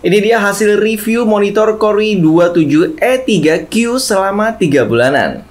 Ini dia hasil review monitor Corey 27E3Q selama 3 bulanan.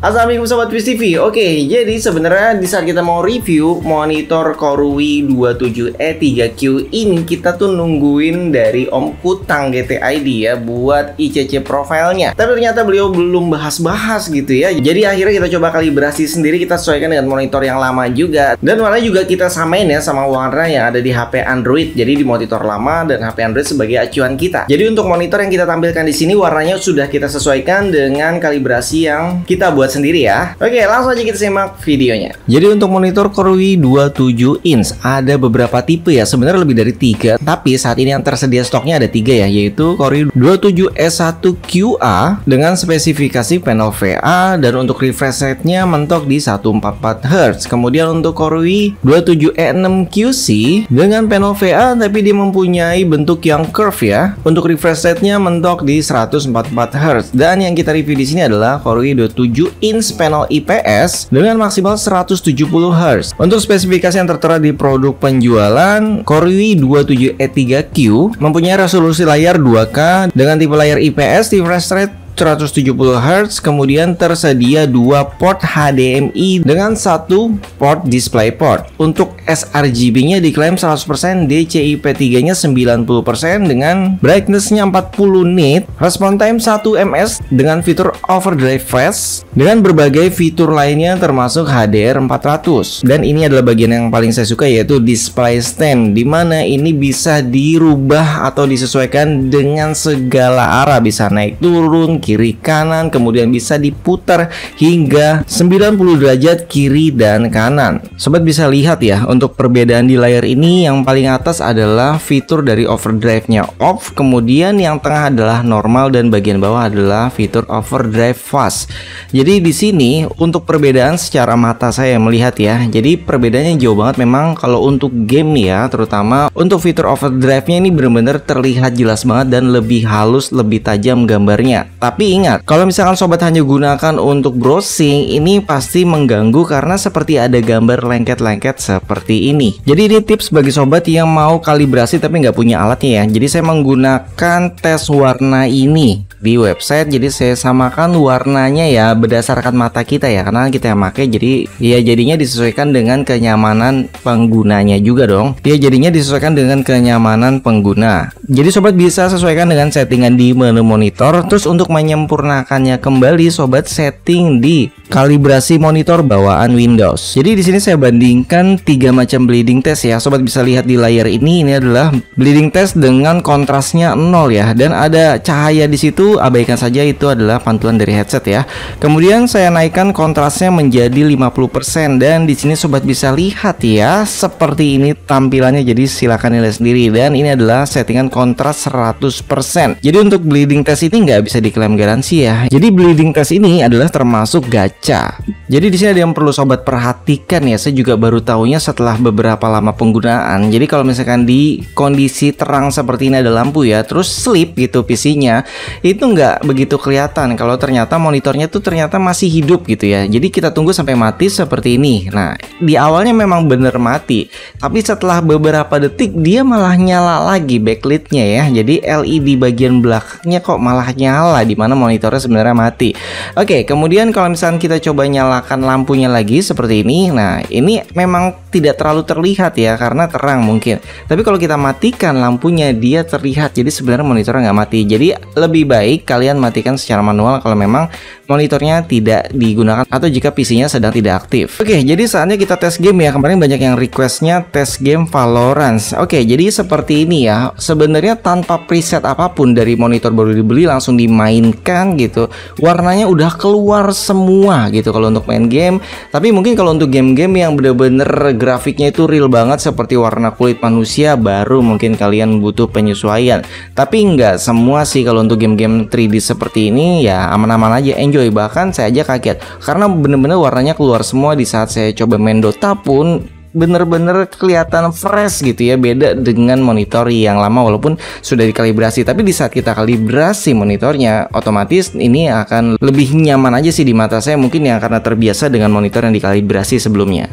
Assalamualaikum sobat Twist TV. Oke, jadi sebenarnya di saat kita mau review monitor Korui 27E3Q ini kita tuh nungguin dari Om Kutang GTID ya buat ICC profilnya. Tapi ternyata beliau belum bahas-bahas gitu ya. Jadi akhirnya kita coba kalibrasi sendiri kita sesuaikan dengan monitor yang lama juga dan warna juga kita samain ya sama warna yang ada di HP Android. Jadi di monitor lama dan HP Android sebagai acuan kita. Jadi untuk monitor yang kita tampilkan di sini warnanya sudah kita sesuaikan dengan kalibrasi yang kita buat buat sendiri ya. Oke, langsung aja kita simak videonya. Jadi untuk monitor Corui 27 inch ada beberapa tipe ya, sebenarnya lebih dari tiga. Tapi saat ini yang tersedia stoknya ada tiga ya, yaitu Corui 27S1QA dengan spesifikasi panel VA dan untuk refresh rate-nya mentok di 144 Hz. Kemudian untuk Corui 27E6QC dengan panel VA tapi dia mempunyai bentuk yang curve ya. Untuk refresh rate-nya mentok di 144 Hz dan yang kita review di sini adalah Corui 27 inch panel IPS dengan maksimal 170 Hz. Untuk spesifikasi yang tertera di produk penjualan, Korui 27E3Q mempunyai resolusi layar 2K dengan tipe layar IPS di refresh rate 170 Hz, kemudian tersedia dua port HDMI dengan satu port Display Port. Untuk sRGB-nya diklaim 100%, DCI-P3-nya 90% dengan brightness-nya 40 nit, respon time 1 ms dengan fitur overdrive fast dengan berbagai fitur lainnya termasuk HDR 400. Dan ini adalah bagian yang paling saya suka yaitu display stand dimana ini bisa dirubah atau disesuaikan dengan segala arah bisa naik turun kiri kanan kemudian bisa diputar hingga 90 derajat kiri dan kanan. Sobat bisa lihat ya untuk perbedaan di layar ini yang paling atas adalah fitur dari overdrive-nya off, kemudian yang tengah adalah normal dan bagian bawah adalah fitur overdrive fast. Jadi di sini untuk perbedaan secara mata saya melihat ya. Jadi perbedaannya jauh banget memang kalau untuk game ya, terutama untuk fitur overdrive-nya ini benar-benar terlihat jelas banget dan lebih halus, lebih tajam gambarnya. Tapi ingat, kalau misalkan sobat hanya gunakan untuk browsing, ini pasti mengganggu karena seperti ada gambar lengket-lengket seperti ini. Jadi ini tips bagi sobat yang mau kalibrasi tapi nggak punya alatnya ya. Jadi saya menggunakan tes warna ini di website jadi saya samakan warnanya ya berdasarkan mata kita ya karena kita yang pakai jadi ya jadinya disesuaikan dengan kenyamanan penggunanya juga dong ya jadinya disesuaikan dengan kenyamanan pengguna jadi sobat bisa sesuaikan dengan settingan di menu monitor terus untuk menyempurnakannya kembali sobat setting di kalibrasi monitor bawaan Windows. Jadi di sini saya bandingkan tiga macam bleeding test ya. Sobat bisa lihat di layar ini ini adalah bleeding test dengan kontrasnya nol ya dan ada cahaya di situ abaikan saja itu adalah pantulan dari headset ya. Kemudian saya naikkan kontrasnya menjadi 50% dan di sini sobat bisa lihat ya seperti ini tampilannya jadi silakan nilai sendiri dan ini adalah settingan kontras 100%. Jadi untuk bleeding test ini nggak bisa diklaim garansi ya. Jadi bleeding test ini adalah termasuk gacha. Jadi di sini ada yang perlu sobat perhatikan ya. Saya juga baru tahunya setelah beberapa lama penggunaan. Jadi kalau misalkan di kondisi terang seperti ini ada lampu ya, terus sleep gitu PC-nya, itu nggak begitu kelihatan kalau ternyata monitornya tuh ternyata masih hidup gitu ya. Jadi kita tunggu sampai mati seperti ini. Nah, di awalnya memang bener mati, tapi setelah beberapa detik dia malah nyala lagi backlitnya ya. Jadi LED bagian belakangnya kok malah nyala di mana monitornya sebenarnya mati. Oke, kemudian kalau misalnya kita coba nyalakan lampunya lagi seperti ini, nah ini memang tidak terlalu terlihat ya karena terang mungkin. Tapi kalau kita matikan lampunya dia terlihat. Jadi sebenarnya monitornya nggak mati. Jadi lebih baik kalian matikan secara manual kalau memang monitornya tidak digunakan atau jika PC-nya sedang tidak aktif. Oke, jadi saatnya kita tes game ya. Kemarin banyak yang requestnya tes game Valorant. Oke, jadi seperti ini ya. Sebenarnya tanpa preset apapun dari monitor baru dibeli langsung dimain menginginkan gitu warnanya udah keluar semua gitu kalau untuk main game tapi mungkin kalau untuk game-game yang bener-bener grafiknya itu real banget seperti warna kulit manusia baru mungkin kalian butuh penyesuaian tapi nggak semua sih kalau untuk game-game 3D seperti ini ya aman-aman aja enjoy bahkan saya aja kaget karena bener-bener warnanya keluar semua di saat saya coba main Dota pun bener-bener kelihatan fresh gitu ya beda dengan monitor yang lama walaupun sudah dikalibrasi tapi di saat kita kalibrasi monitornya otomatis ini akan lebih nyaman aja sih di mata saya mungkin ya karena terbiasa dengan monitor yang dikalibrasi sebelumnya.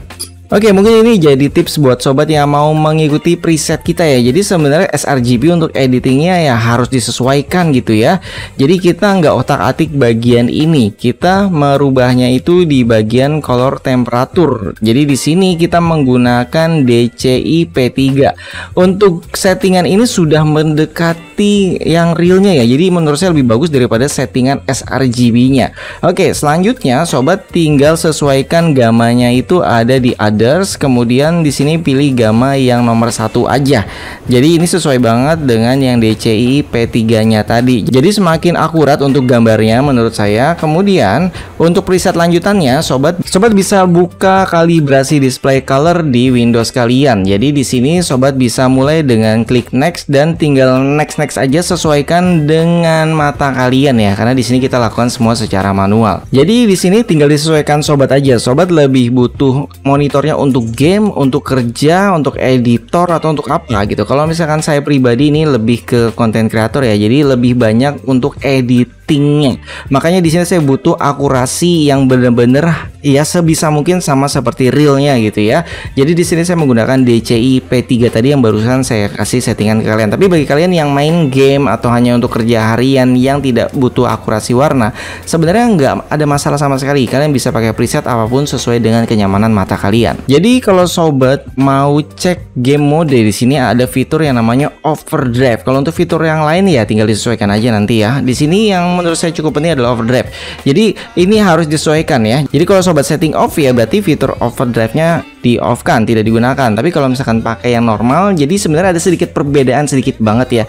Oke, mungkin ini jadi tips buat sobat yang mau mengikuti preset kita ya. Jadi sebenarnya sRGB untuk editingnya ya harus disesuaikan gitu ya. Jadi kita nggak otak-atik bagian ini, kita merubahnya itu di bagian color temperatur. Jadi di sini kita menggunakan DCI P3. Untuk settingan ini sudah mendekati yang realnya ya. Jadi menurut saya lebih bagus daripada settingan sRGB-nya. Oke, selanjutnya sobat tinggal sesuaikan gamanya itu ada di others kemudian di sini pilih gamma yang nomor satu aja jadi ini sesuai banget dengan yang DCI P3 nya tadi jadi semakin akurat untuk gambarnya menurut saya kemudian untuk preset lanjutannya sobat sobat bisa buka kalibrasi display color di Windows kalian jadi di sini sobat bisa mulai dengan klik next dan tinggal next next aja sesuaikan dengan mata kalian ya karena di sini kita lakukan semua secara manual jadi di sini tinggal disesuaikan sobat aja sobat lebih butuh monitor sebenarnya untuk game, untuk kerja, untuk editor atau untuk apa gitu. Kalau misalkan saya pribadi ini lebih ke konten kreator ya. Jadi lebih banyak untuk edit settingnya. Makanya di sini saya butuh akurasi yang benar-benar ya sebisa mungkin sama seperti realnya gitu ya. Jadi di sini saya menggunakan DCI P3 tadi yang barusan saya kasih settingan ke kalian. Tapi bagi kalian yang main game atau hanya untuk kerja harian yang tidak butuh akurasi warna, sebenarnya nggak ada masalah sama sekali. Kalian bisa pakai preset apapun sesuai dengan kenyamanan mata kalian. Jadi kalau sobat mau cek game mode di sini ada fitur yang namanya overdrive. Kalau untuk fitur yang lain ya tinggal disesuaikan aja nanti ya. Di sini yang menurut saya cukup penting adalah overdrive. Jadi ini harus disesuaikan ya. Jadi kalau sobat setting off ya berarti fitur overdrive-nya di off kan tidak digunakan tapi kalau misalkan pakai yang normal jadi sebenarnya ada sedikit perbedaan sedikit banget ya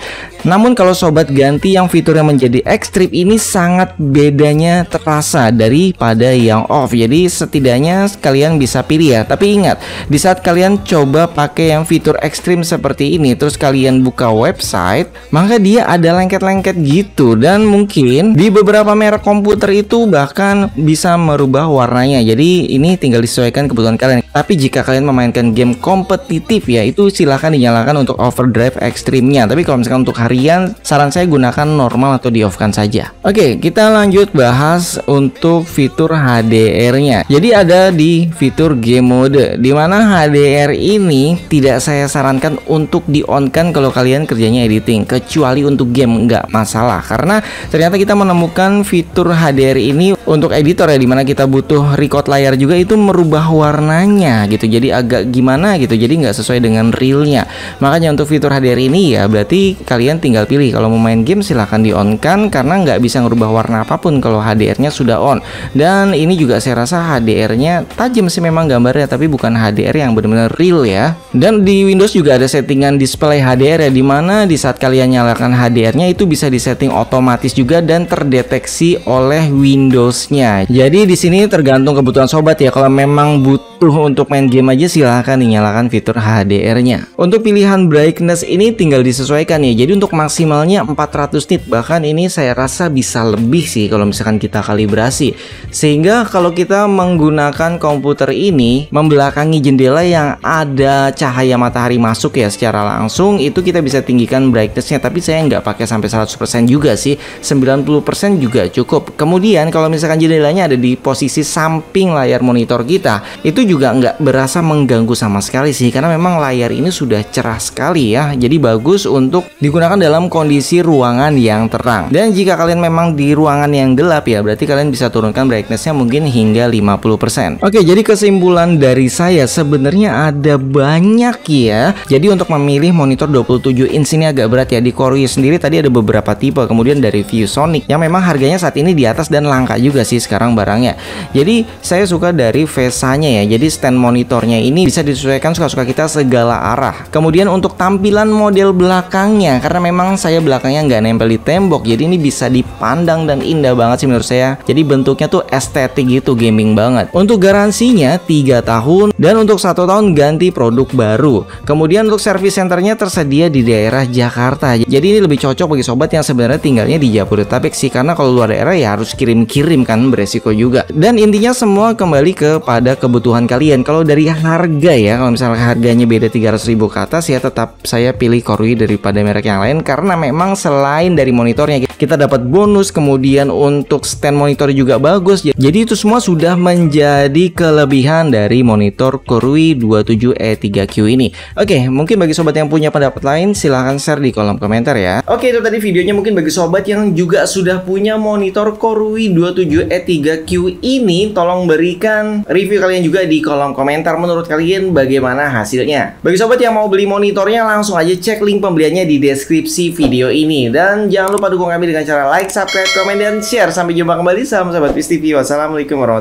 namun kalau sobat ganti yang fiturnya menjadi X-Trip ini sangat bedanya terasa daripada yang off jadi setidaknya kalian bisa pilih ya tapi ingat di saat kalian coba pakai yang fitur ekstrim seperti ini terus kalian buka website maka dia ada lengket-lengket gitu dan mungkin di beberapa merek komputer itu bahkan bisa merubah warnanya jadi ini tinggal disesuaikan kebutuhan kalian tapi jika jika kalian memainkan game kompetitif ya itu silahkan dinyalakan untuk overdrive ekstrimnya tapi kalau misalkan untuk harian saran saya gunakan normal atau di off kan saja oke kita lanjut bahas untuk fitur HDR nya jadi ada di fitur game mode dimana HDR ini tidak saya sarankan untuk di on kan kalau kalian kerjanya editing kecuali untuk game nggak masalah karena ternyata kita menemukan fitur HDR ini untuk editor ya dimana kita butuh record layar juga itu merubah warnanya gitu jadi agak gimana gitu jadi nggak sesuai dengan realnya makanya untuk fitur HDR ini ya berarti kalian tinggal pilih kalau mau main game silahkan di on kan karena nggak bisa ngerubah warna apapun kalau HDR-nya sudah on dan ini juga saya rasa HDR-nya tajam sih memang gambarnya tapi bukan HDR yang benar-benar real ya dan di Windows juga ada settingan display HDR ya dimana di saat kalian nyalakan HDR-nya itu bisa disetting otomatis juga dan terdeteksi oleh Windows-nya jadi di sini tergantung kebutuhan sobat ya kalau memang butuh untuk main game aja silahkan dinyalakan nyalakan fitur HDR-nya. Untuk pilihan brightness ini tinggal disesuaikan ya. Jadi untuk maksimalnya 400 nit bahkan ini saya rasa bisa lebih sih kalau misalkan kita kalibrasi. Sehingga kalau kita menggunakan komputer ini membelakangi jendela yang ada cahaya matahari masuk ya secara langsung itu kita bisa tinggikan brightness-nya tapi saya nggak pakai sampai 100% juga sih 90% juga cukup kemudian kalau misalkan jendelanya ada di posisi samping layar monitor kita itu juga nggak berasa mengganggu sama sekali sih karena memang layar ini sudah cerah sekali ya jadi bagus untuk digunakan dalam kondisi ruangan yang terang dan jika kalian memang di ruangan yang gelap ya berarti kalian bisa turunkan brightnessnya mungkin hingga 50% oke jadi kesimpulan dari saya sebenarnya ada banyak ya jadi untuk memilih monitor 27 inch ini agak berat ya di Koryu sendiri tadi ada beberapa tipe kemudian dari ViewSonic yang memang harganya saat ini di atas dan langka juga sih sekarang barangnya jadi saya suka dari nya ya jadi stand monitor monitornya ini bisa disesuaikan suka-suka kita segala arah. Kemudian untuk tampilan model belakangnya, karena memang saya belakangnya nggak nempel di tembok, jadi ini bisa dipandang dan indah banget sih menurut saya. Jadi bentuknya tuh estetik gitu, gaming banget. Untuk garansinya 3 tahun dan untuk satu tahun ganti produk baru. Kemudian untuk service centernya tersedia di daerah Jakarta. Jadi ini lebih cocok bagi sobat yang sebenarnya tinggalnya di Jabodetabek sih, karena kalau luar daerah ya harus kirim-kirim kan beresiko juga. Dan intinya semua kembali kepada kebutuhan kalian. Kalau dari harga ya kalau misalnya harganya beda 300 ribu ke atas ya tetap saya pilih Korui daripada merek yang lain karena memang selain dari monitornya kita dapat bonus kemudian untuk stand monitor juga bagus ya. jadi itu semua sudah menjadi kelebihan dari monitor Corui 27E3Q ini oke mungkin bagi sobat yang punya pendapat lain silahkan share di kolom komentar ya oke itu tadi videonya mungkin bagi sobat yang juga sudah punya monitor Corui 27E3Q ini tolong berikan review kalian juga di kolom komentar menurut kalian bagaimana hasilnya bagi sobat yang mau beli monitornya langsung aja cek link pembeliannya di deskripsi video ini dan jangan lupa dukung kami dengan cara like, subscribe, komen, dan share. Sampai jumpa kembali. Salam sahabat Peace TV. Wassalamualaikum warahmatullahi